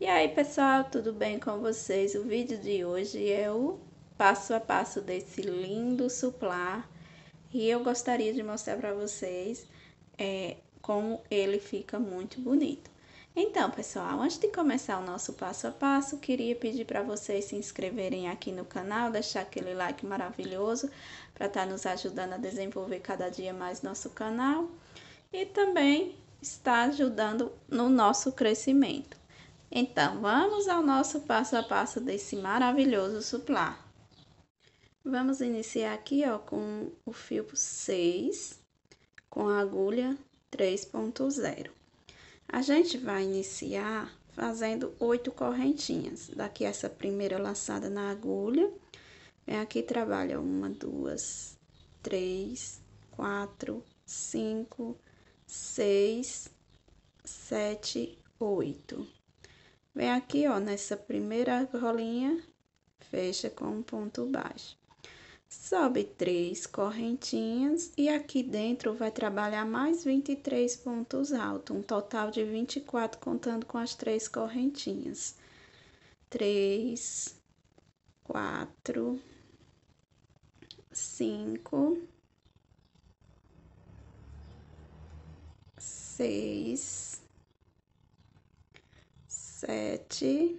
E aí pessoal, tudo bem com vocês? O vídeo de hoje é o passo a passo desse lindo suplar e eu gostaria de mostrar para vocês é, como ele fica muito bonito. Então, pessoal, antes de começar o nosso passo a passo, queria pedir para vocês se inscreverem aqui no canal, deixar aquele like maravilhoso para estar tá nos ajudando a desenvolver cada dia mais nosso canal e também está ajudando no nosso crescimento. Então, vamos ao nosso passo a passo desse maravilhoso suplá. Vamos iniciar aqui, ó, com o fio 6, com a agulha 3.0. A gente vai iniciar fazendo oito correntinhas. Daqui essa primeira laçada na agulha, vem é aqui trabalha uma, duas, três, quatro, cinco, seis, sete, oito. Vem aqui, ó, nessa primeira rolinha, fecha com um ponto baixo. Sobe três correntinhas e aqui dentro vai trabalhar mais 23 pontos altos, um total de 24 contando com as três correntinhas. Três, quatro, cinco, seis, sete,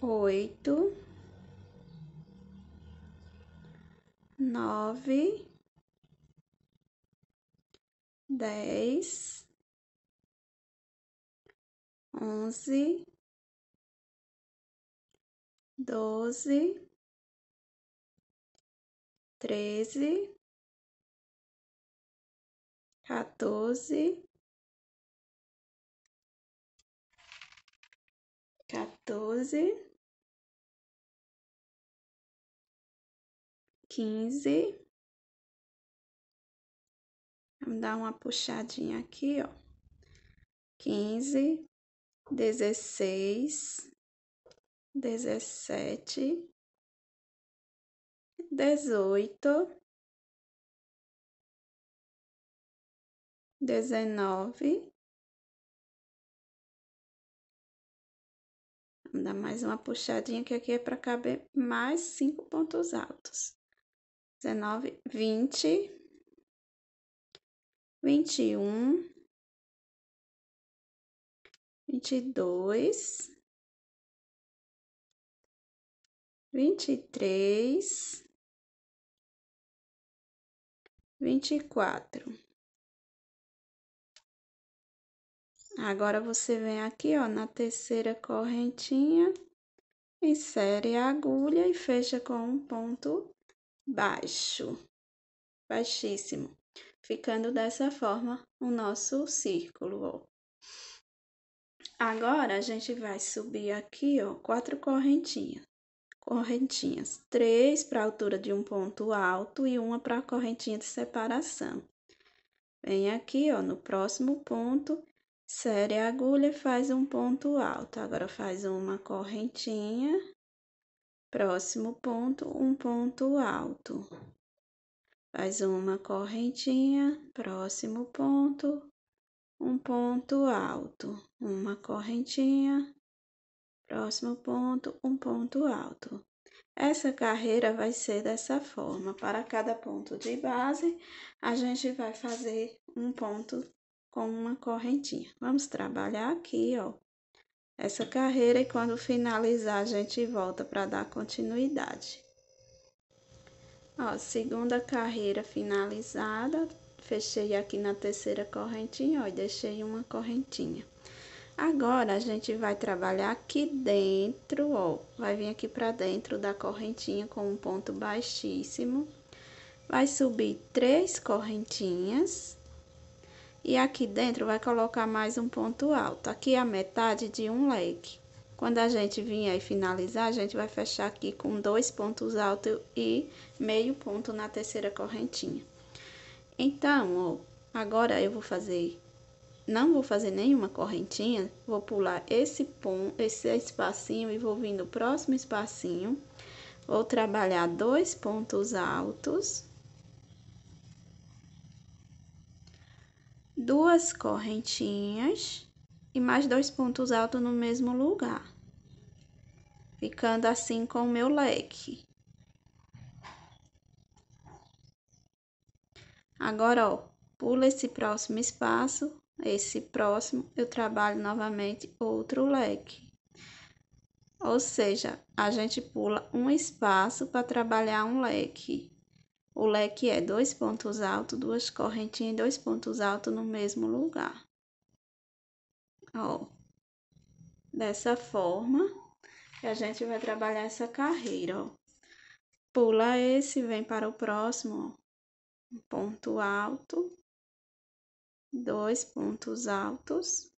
oito, nove, dez, onze, doze, treze, quatorze, quatorze. 15. Vamos dar uma puxadinha aqui, ó. 15, 16, 17, 18, 19. Vamos dar mais uma puxadinha, que aqui é para caber mais cinco pontos altos dezenove, vinte, vinte e um, vinte e dois, vinte e três, vinte e quatro. Agora, você vem aqui, ó, na terceira correntinha, insere a agulha e fecha com um ponto baixo, baixíssimo, ficando dessa forma o nosso círculo, ó. Agora, a gente vai subir aqui, ó, quatro correntinhas. Correntinhas, três para a altura de um ponto alto e uma para a correntinha de separação. Vem aqui, ó, no próximo ponto, Série a agulha e faz um ponto alto. Agora, faz uma correntinha Próximo ponto, um ponto alto. Faz uma correntinha, próximo ponto, um ponto alto, uma correntinha, próximo ponto, um ponto alto. Essa carreira vai ser dessa forma. Para cada ponto de base, a gente vai fazer um ponto com uma correntinha. Vamos trabalhar aqui, ó essa carreira e quando finalizar a gente volta para dar continuidade. Ó, segunda carreira finalizada, fechei aqui na terceira correntinha, ó, e deixei uma correntinha. Agora, a gente vai trabalhar aqui dentro, ó, vai vir aqui pra dentro da correntinha com um ponto baixíssimo. Vai subir três correntinhas. E aqui dentro vai colocar mais um ponto alto. Aqui é a metade de um leque. Quando a gente vir aí finalizar, a gente vai fechar aqui com dois pontos altos e meio ponto na terceira correntinha. Então, ó, agora eu vou fazer, não vou fazer nenhuma correntinha, vou pular esse ponto, esse espacinho e vou vir no próximo espacinho. Vou trabalhar dois pontos altos duas correntinhas e mais dois pontos altos no mesmo lugar, ficando assim com o meu leque. Agora, ó, pula esse próximo espaço, esse próximo, eu trabalho novamente outro leque. Ou seja, a gente pula um espaço para trabalhar um leque. O leque é dois pontos altos, duas correntinhas e dois pontos altos no mesmo lugar. Ó, dessa forma, a gente vai trabalhar essa carreira, ó. Pula esse, vem para o próximo, ó. Um ponto alto, dois pontos altos.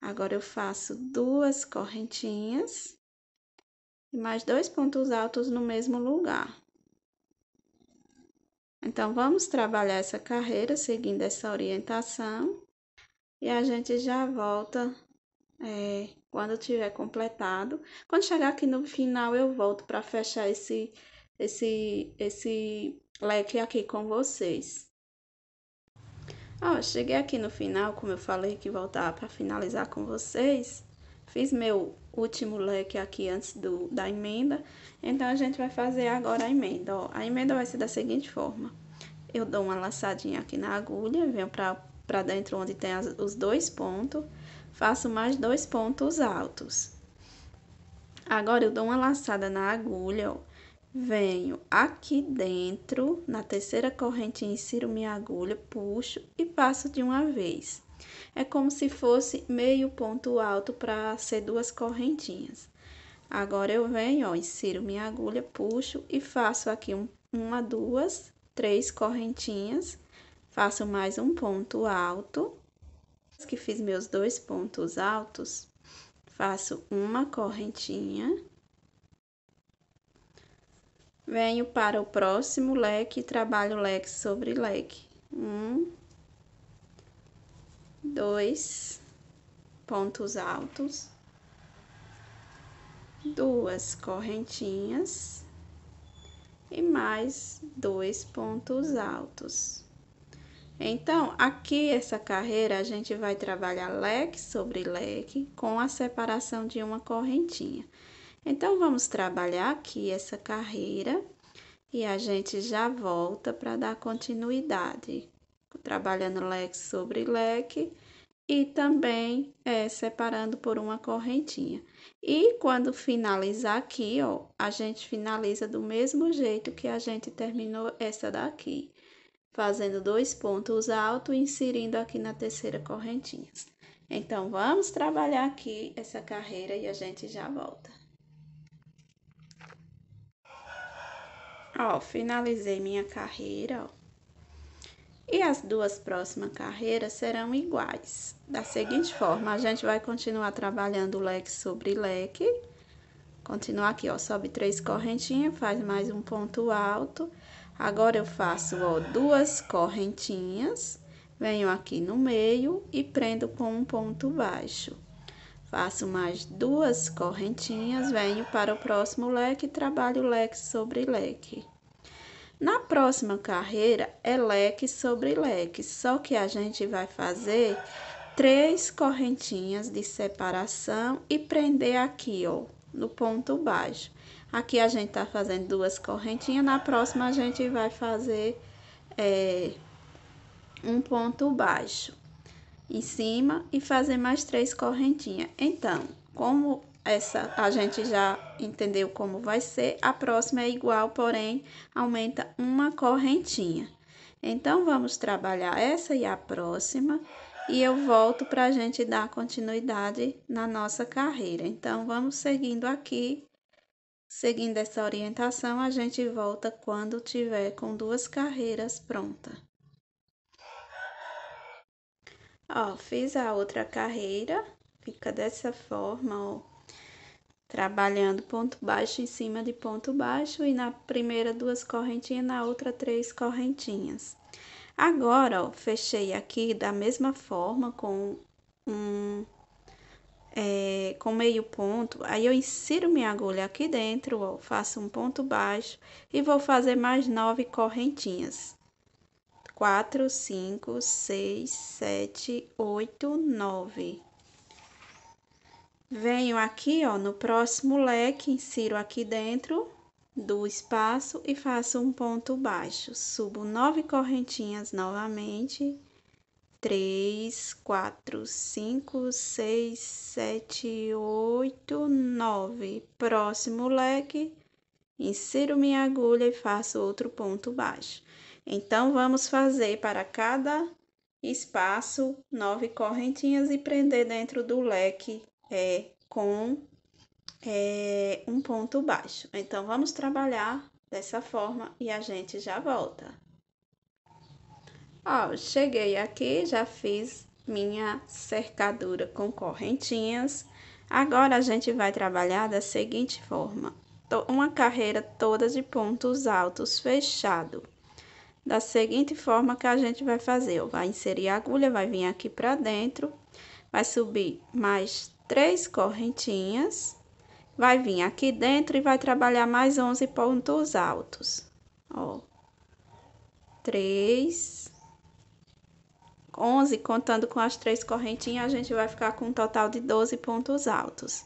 Agora, eu faço duas correntinhas e mais dois pontos altos no mesmo lugar. Então, vamos trabalhar essa carreira seguindo essa orientação e a gente já volta é, quando tiver completado. Quando chegar aqui no final, eu volto para fechar esse, esse, esse leque aqui com vocês. Ó, cheguei aqui no final, como eu falei que voltava para finalizar com vocês. Fiz meu último leque aqui antes do, da emenda. Então, a gente vai fazer agora a emenda, ó. A emenda vai ser da seguinte forma. Eu dou uma laçadinha aqui na agulha, venho para dentro onde tem as, os dois pontos, faço mais dois pontos altos. Agora, eu dou uma laçada na agulha, ó. Venho aqui dentro, na terceira corrente, insiro minha agulha, puxo e passo de uma vez. É como se fosse meio ponto alto para ser duas correntinhas. Agora eu venho, ó, insiro minha agulha, puxo e faço aqui um, uma, duas, três correntinhas. Faço mais um ponto alto. Que fiz meus dois pontos altos, faço uma correntinha. Venho para o próximo leque e trabalho leque sobre leque. Um, dois pontos altos, duas correntinhas e mais dois pontos altos. Então, aqui essa carreira a gente vai trabalhar leque sobre leque com a separação de uma correntinha. Então, vamos trabalhar aqui essa carreira e a gente já volta para dar continuidade trabalhando leque sobre leque e também é, separando por uma correntinha. E quando finalizar aqui, ó, a gente finaliza do mesmo jeito que a gente terminou essa daqui, fazendo dois pontos altos e inserindo aqui na terceira correntinha. Então, vamos trabalhar aqui essa carreira e a gente já volta. Ó, finalizei minha carreira, ó e as duas próximas carreiras serão iguais. Da seguinte forma, a gente vai continuar trabalhando leque sobre leque. Continuar aqui, ó, sobe três correntinhas, faz mais um ponto alto. Agora, eu faço, ó, duas correntinhas, venho aqui no meio e prendo com um ponto baixo. Faço mais duas correntinhas, venho para o próximo leque e trabalho leque sobre leque. Na próxima carreira é leque sobre leque, só que a gente vai fazer três correntinhas de separação e prender aqui, ó, no ponto baixo. Aqui a gente tá fazendo duas correntinhas, na próxima a gente vai fazer é, um ponto baixo em cima e fazer mais três correntinhas. Então, como essa a gente já entendeu como vai ser. A próxima é igual, porém, aumenta uma correntinha. Então, vamos trabalhar essa e a próxima e eu volto para a gente dar continuidade na nossa carreira. Então, vamos seguindo aqui, seguindo essa orientação, a gente volta quando tiver com duas carreiras prontas. Ó, fiz a outra carreira, fica dessa forma, ó trabalhando ponto baixo em cima de ponto baixo e na primeira duas correntinhas, na outra três correntinhas. Agora, ó, fechei aqui da mesma forma com um é, com meio ponto, aí eu insiro minha agulha aqui dentro, ó, faço um ponto baixo e vou fazer mais nove correntinhas. Quatro, cinco, seis, sete, oito, nove. Venho aqui, ó, no próximo leque, insiro aqui dentro do espaço e faço um ponto baixo. Subo nove correntinhas novamente. Três, quatro, cinco, seis, sete, oito, nove. Próximo leque, insiro minha agulha e faço outro ponto baixo. Então, vamos fazer para cada espaço nove correntinhas e prender dentro do leque é, com é, um ponto baixo. Então, vamos trabalhar dessa forma e a gente já volta. Ó, cheguei aqui, já fiz minha cercadura com correntinhas. Agora, a gente vai trabalhar da seguinte forma. Uma carreira toda de pontos altos fechado. Da seguinte forma que a gente vai fazer, ó, vai inserir a agulha, vai vir aqui pra dentro, vai subir mais três correntinhas, vai vir aqui dentro e vai trabalhar mais 11 pontos altos, ó. Três, 11, contando com as três correntinhas, a gente vai ficar com um total de 12 pontos altos.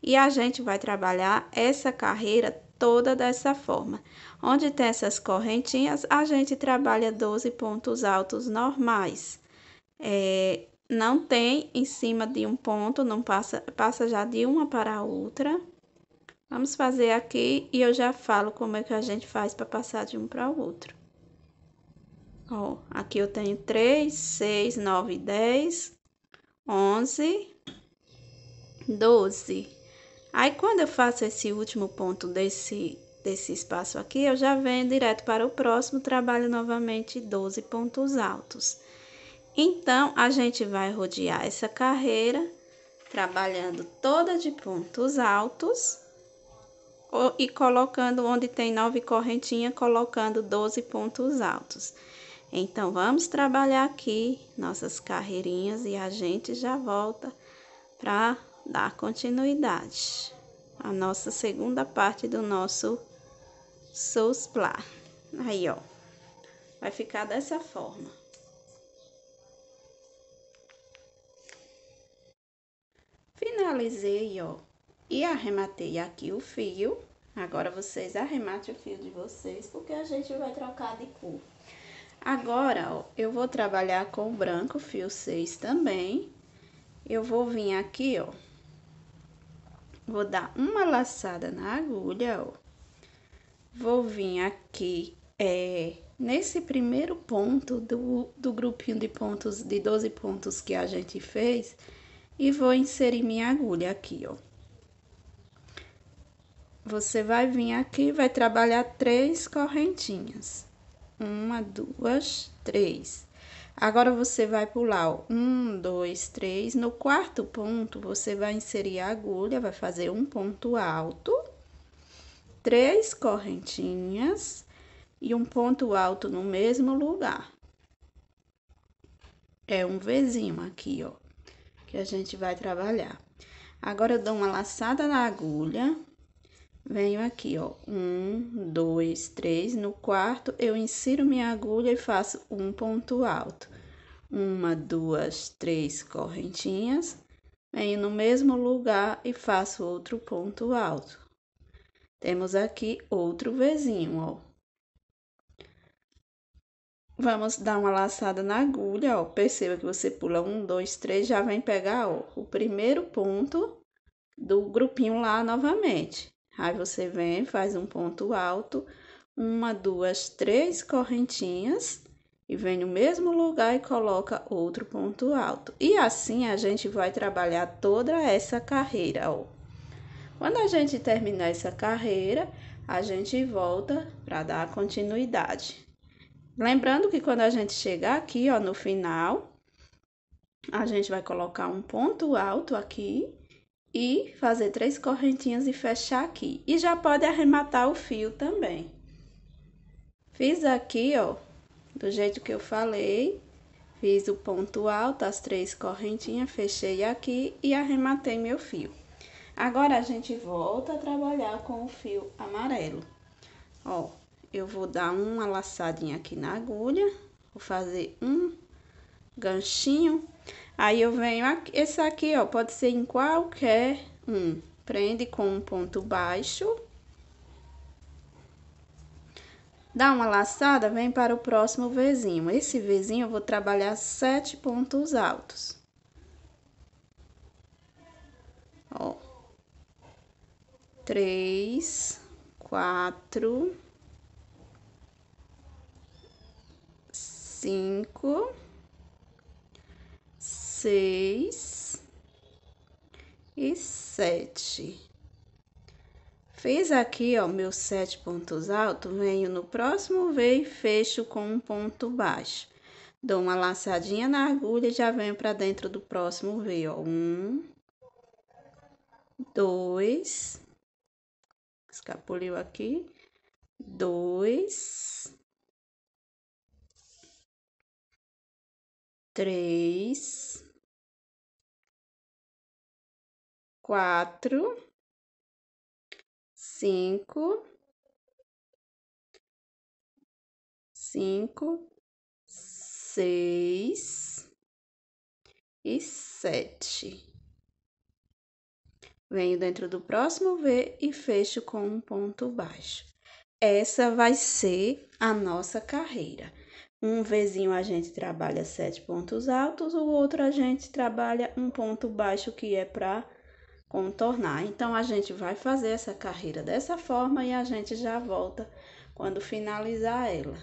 E a gente vai trabalhar essa carreira toda dessa forma. Onde tem essas correntinhas, a gente trabalha 12 pontos altos normais. É, não tem em cima de um ponto, não passa, passa já de uma para a outra. Vamos fazer aqui e eu já falo como é que a gente faz para passar de um para o outro. Ó, aqui eu tenho 3, 6, 9, 10, 11, 12. Aí, quando eu faço esse último ponto desse, desse espaço aqui, eu já venho direto para o próximo, trabalho novamente 12 pontos altos. Então, a gente vai rodear essa carreira, trabalhando toda de pontos altos e colocando onde tem nove correntinhas, colocando 12 pontos altos. Então, vamos trabalhar aqui nossas carreirinhas e a gente já volta para dar continuidade à nossa segunda parte do nosso sousplar. Aí, ó, vai ficar dessa forma. finalizei, ó, e arrematei aqui o fio. Agora, vocês arremate o fio de vocês, porque a gente vai trocar de cor. Agora, ó, eu vou trabalhar com o branco, fio 6 também. Eu vou vir aqui, ó, vou dar uma laçada na agulha, ó. Vou vir aqui, é, nesse primeiro ponto do, do grupinho de pontos, de 12 pontos que a gente fez, e vou inserir minha agulha aqui, ó. Você vai vir aqui, vai trabalhar três correntinhas. Uma, duas, três. Agora, você vai pular, ó, um, dois, três. No quarto ponto, você vai inserir a agulha, vai fazer um ponto alto, três correntinhas e um ponto alto no mesmo lugar. É um Vzinho aqui, ó que a gente vai trabalhar. Agora, eu dou uma laçada na agulha, venho aqui, ó, um, dois, três, no quarto eu insiro minha agulha e faço um ponto alto. Uma, duas, três correntinhas, venho no mesmo lugar e faço outro ponto alto. Temos aqui outro vizinho, ó, Vamos dar uma laçada na agulha, ó. Perceba que você pula um, dois, três, já vem pegar, ó, o primeiro ponto do grupinho lá novamente. Aí você vem, faz um ponto alto, uma, duas, três correntinhas e vem no mesmo lugar e coloca outro ponto alto. E assim a gente vai trabalhar toda essa carreira, ó. Quando a gente terminar essa carreira, a gente volta para dar continuidade. Lembrando que quando a gente chegar aqui, ó, no final, a gente vai colocar um ponto alto aqui e fazer três correntinhas e fechar aqui. E já pode arrematar o fio também. Fiz aqui, ó, do jeito que eu falei, fiz o ponto alto, as três correntinhas, fechei aqui e arrematei meu fio. Agora, a gente volta a trabalhar com o fio amarelo, ó eu vou dar uma laçadinha aqui na agulha, vou fazer um ganchinho. Aí, eu venho aqui, esse aqui, ó, pode ser em qualquer um. Prende com um ponto baixo. Dá uma laçada, vem para o próximo vizinho. Esse vizinho eu vou trabalhar sete pontos altos. Ó. Três, quatro... cinco, seis e sete. Fiz aqui, ó, meus sete pontos altos, venho no próximo V e fecho com um ponto baixo. Dou uma laçadinha na agulha e já venho para dentro do próximo V, ó. Um, dois, escapuliu aqui, dois, três, quatro, cinco, cinco, seis e sete. Venho dentro do próximo V e fecho com um ponto baixo. Essa vai ser a nossa carreira. Um vizinho a gente trabalha sete pontos altos, o outro a gente trabalha um ponto baixo que é para contornar. Então a gente vai fazer essa carreira dessa forma e a gente já volta quando finalizar ela.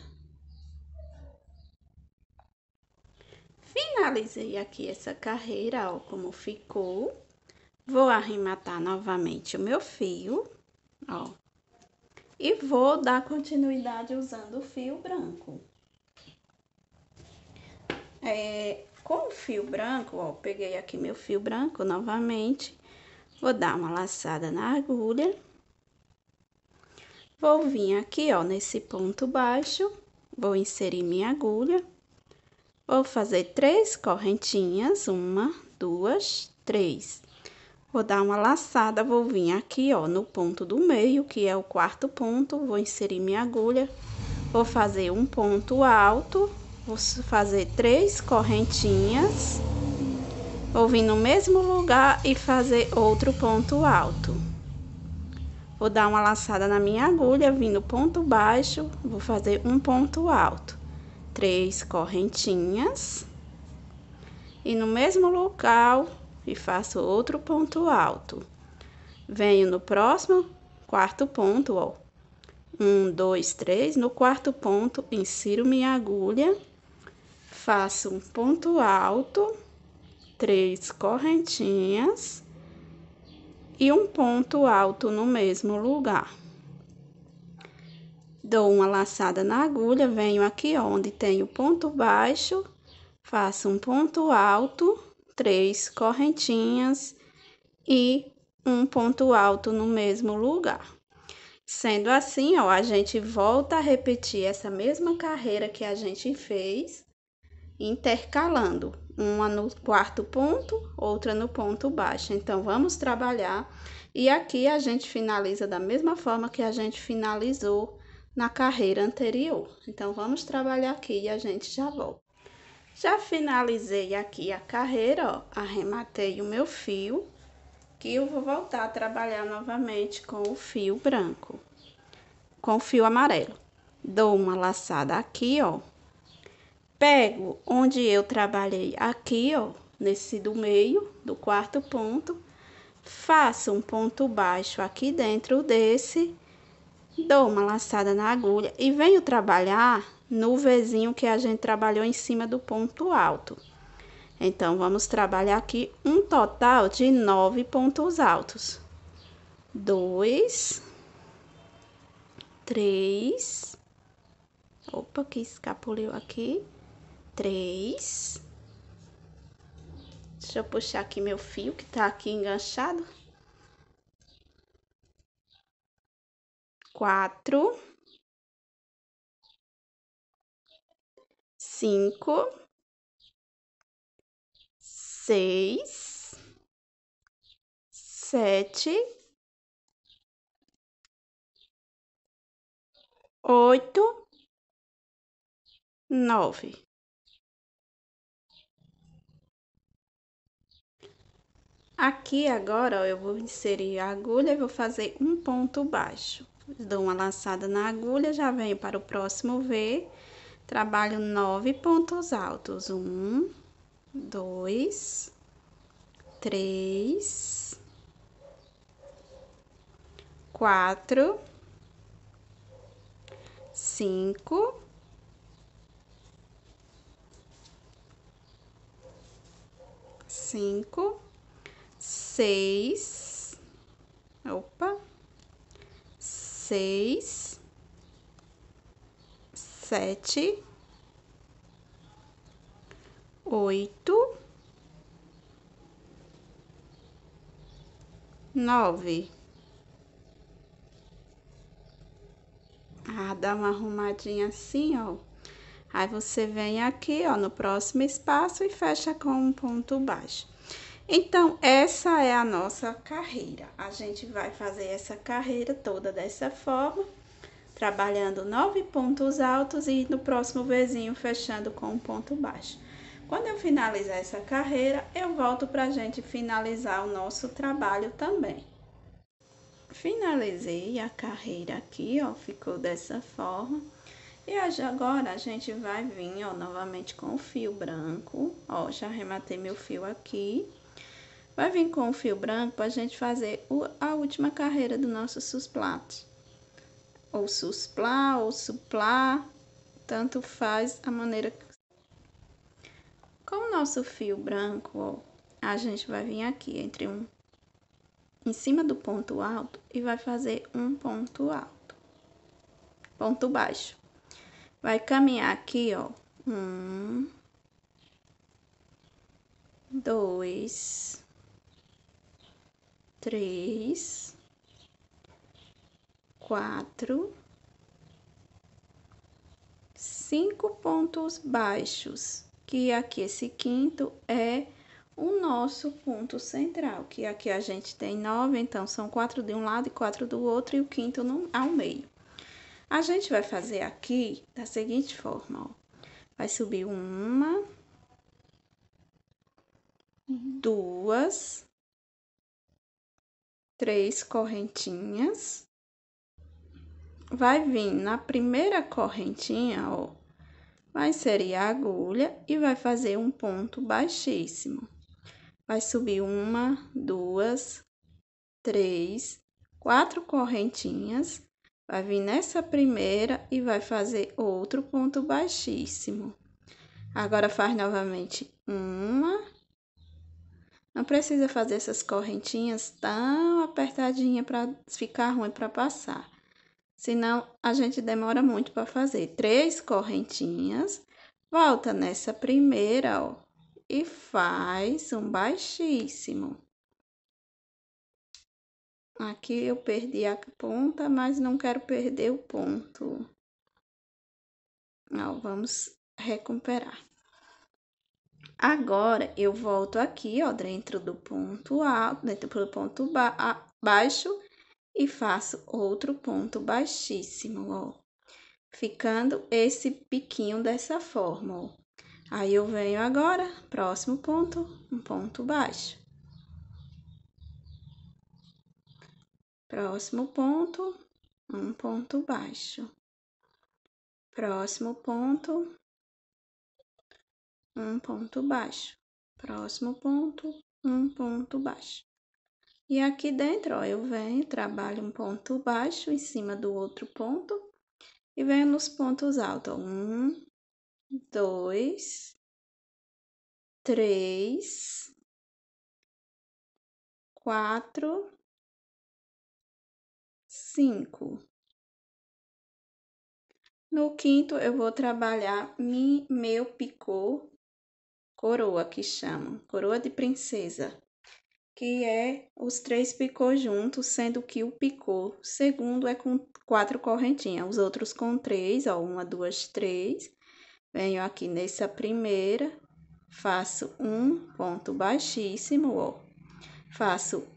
Finalizei aqui essa carreira, ó, como ficou. Vou arrematar novamente o meu fio, ó. E vou dar continuidade usando o fio branco. É, com o fio branco, ó, peguei aqui meu fio branco novamente, vou dar uma laçada na agulha. Vou vir aqui, ó, nesse ponto baixo, vou inserir minha agulha. Vou fazer três correntinhas, uma, duas, três. Vou dar uma laçada, vou vir aqui, ó, no ponto do meio, que é o quarto ponto, vou inserir minha agulha, vou fazer um ponto alto, Vou fazer três correntinhas, vou vir no mesmo lugar e fazer outro ponto alto. Vou dar uma laçada na minha agulha, vim no ponto baixo, vou fazer um ponto alto. Três correntinhas. E no mesmo local, e faço outro ponto alto. Venho no próximo quarto ponto, ó. Um, dois, três. No quarto ponto, insiro minha agulha faço um ponto alto, três correntinhas e um ponto alto no mesmo lugar. Dou uma laçada na agulha, venho aqui onde tem o ponto baixo, faço um ponto alto, três correntinhas e um ponto alto no mesmo lugar. Sendo assim, ó, a gente volta a repetir essa mesma carreira que a gente fez intercalando, uma no quarto ponto, outra no ponto baixo. Então, vamos trabalhar. E aqui a gente finaliza da mesma forma que a gente finalizou na carreira anterior. Então, vamos trabalhar aqui e a gente já volta. Já finalizei aqui a carreira, ó, arrematei o meu fio, que eu vou voltar a trabalhar novamente com o fio branco, com o fio amarelo. Dou uma laçada aqui, ó, Pego onde eu trabalhei aqui, ó, nesse do meio, do quarto ponto, faço um ponto baixo aqui dentro desse, dou uma laçada na agulha e venho trabalhar no vizinho que a gente trabalhou em cima do ponto alto. Então, vamos trabalhar aqui um total de nove pontos altos. Dois, três, opa, que escapuliu aqui, três. Deixa eu puxar aqui meu fio que tá aqui enganchado. Quatro. Cinco. Seis. Sete. Oito. Nove. Aqui agora ó, eu vou inserir a agulha e vou fazer um ponto baixo. Dou uma laçada na agulha, já venho para o próximo V. Trabalho nove pontos altos. Um, dois, três, quatro, cinco, cinco seis, opa, seis, sete, oito, nove. Ah, dá uma arrumadinha assim, ó. Aí você vem aqui, ó, no próximo espaço e fecha com um ponto baixo. Então, essa é a nossa carreira. A gente vai fazer essa carreira toda dessa forma, trabalhando nove pontos altos e no próximo vizinho fechando com um ponto baixo. Quando eu finalizar essa carreira, eu volto para a gente finalizar o nosso trabalho também. Finalizei a carreira aqui, ó, ficou dessa forma. E agora a gente vai vir, ó, novamente com o fio branco, ó, já rematei meu fio aqui. Vai vir com o fio branco para a gente fazer a última carreira do nosso susplato. Ou susplá, ou suplá, tanto faz a maneira que... Com o nosso fio branco, ó, a gente vai vir aqui entre um... Em cima do ponto alto e vai fazer um ponto alto. Ponto baixo. Vai caminhar aqui, ó. Um... Dois três, quatro, cinco pontos baixos, que aqui esse quinto é o nosso ponto central, que aqui a gente tem nove, então são quatro de um lado e quatro do outro, e o quinto no, ao meio. A gente vai fazer aqui da seguinte forma, ó. Vai subir uma, uhum. duas, três correntinhas. Vai vir na primeira correntinha, ó, vai inserir a agulha e vai fazer um ponto baixíssimo. Vai subir uma, duas, três, quatro correntinhas. Vai vir nessa primeira e vai fazer outro ponto baixíssimo. Agora, faz novamente uma, não precisa fazer essas correntinhas tão apertadinha para ficar ruim para passar. Senão, a gente demora muito para fazer. Três correntinhas, volta nessa primeira, ó, e faz um baixíssimo. Aqui eu perdi a ponta, mas não quero perder o ponto. Ó, vamos recuperar. Agora, eu volto aqui, ó, dentro do ponto alto, dentro do ponto ba baixo e faço outro ponto baixíssimo, ó. Ficando esse piquinho dessa forma, ó. Aí, eu venho agora, próximo ponto, um ponto baixo. Próximo ponto, um ponto baixo. Próximo ponto, um ponto baixo. Próximo ponto, um ponto baixo. E aqui dentro, ó, eu venho, trabalho um ponto baixo em cima do outro ponto e venho nos pontos altos. Ó, um, dois, três, quatro, cinco. No quinto, eu vou trabalhar mi, meu picô coroa que chamam, coroa de princesa, que é os três picôs juntos, sendo que o picô segundo é com quatro correntinhas, os outros com três, ó, uma, duas, três. Venho aqui nessa primeira, faço um ponto baixíssimo, ó, faço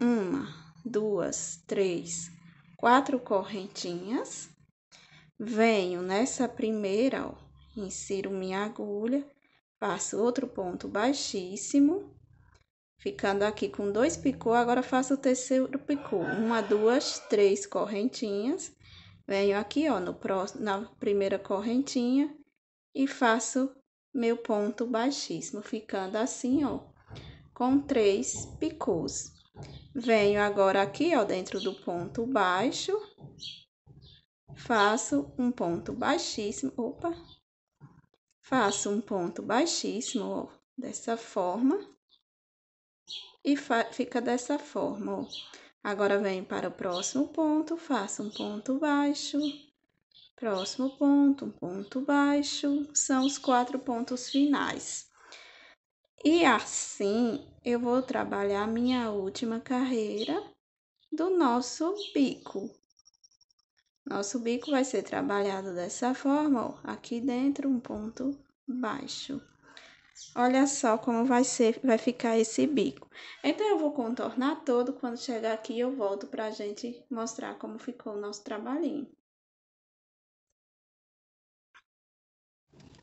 uma, duas, três, quatro correntinhas. Venho nessa primeira, ó, insiro minha agulha Faço outro ponto baixíssimo, ficando aqui com dois picô, agora faço o terceiro picô. Uma, duas, três correntinhas. Venho aqui, ó, no próximo, na primeira correntinha e faço meu ponto baixíssimo, ficando assim, ó, com três picôs. Venho agora aqui, ó, dentro do ponto baixo, faço um ponto baixíssimo, opa, Faço um ponto baixíssimo, ó, dessa forma. E fica dessa forma, ó. Agora, venho para o próximo ponto, faço um ponto baixo, próximo ponto, um ponto baixo, são os quatro pontos finais. E assim, eu vou trabalhar a minha última carreira do nosso bico. Nosso bico vai ser trabalhado dessa forma, ó, aqui dentro um ponto baixo. Olha só como vai ser, vai ficar esse bico. Então, eu vou contornar todo, quando chegar aqui eu volto pra gente mostrar como ficou o nosso trabalhinho.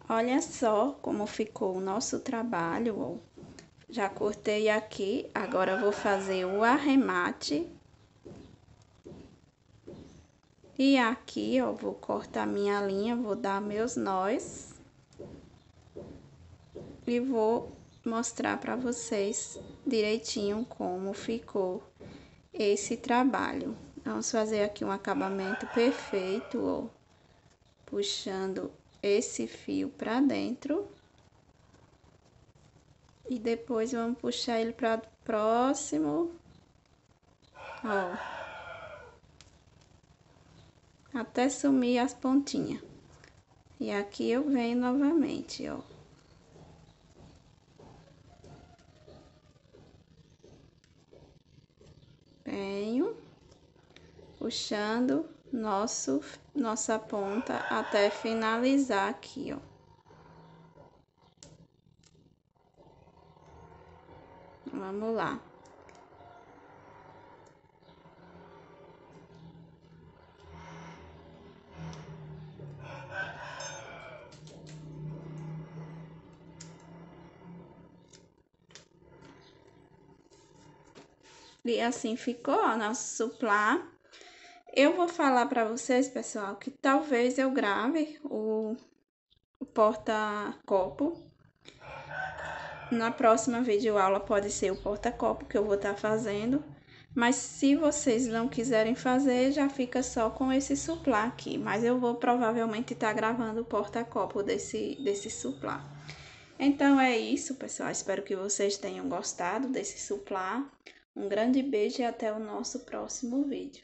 Olha só como ficou o nosso trabalho, ó. Já cortei aqui, agora vou fazer o arremate e aqui, ó, vou cortar minha linha, vou dar meus nós. E vou mostrar para vocês direitinho como ficou esse trabalho. Vamos fazer aqui um acabamento perfeito, ó. Puxando esse fio para dentro. E depois vamos puxar ele para próximo. Ó até sumir as pontinhas. E aqui eu venho novamente, ó. Venho puxando nosso, nossa ponta até finalizar aqui, ó. Vamos lá. E assim ficou o nosso suplá. Eu vou falar para vocês, pessoal, que talvez eu grave o, porta-copo. Na próxima videoaula pode ser o porta-copo que eu vou estar tá fazendo. Mas se vocês não quiserem fazer, já fica só com esse suplá aqui. Mas eu vou provavelmente estar tá gravando o porta-copo desse, desse suplá. Então é isso, pessoal. Espero que vocês tenham gostado desse suplá. Um grande beijo e até o nosso próximo vídeo.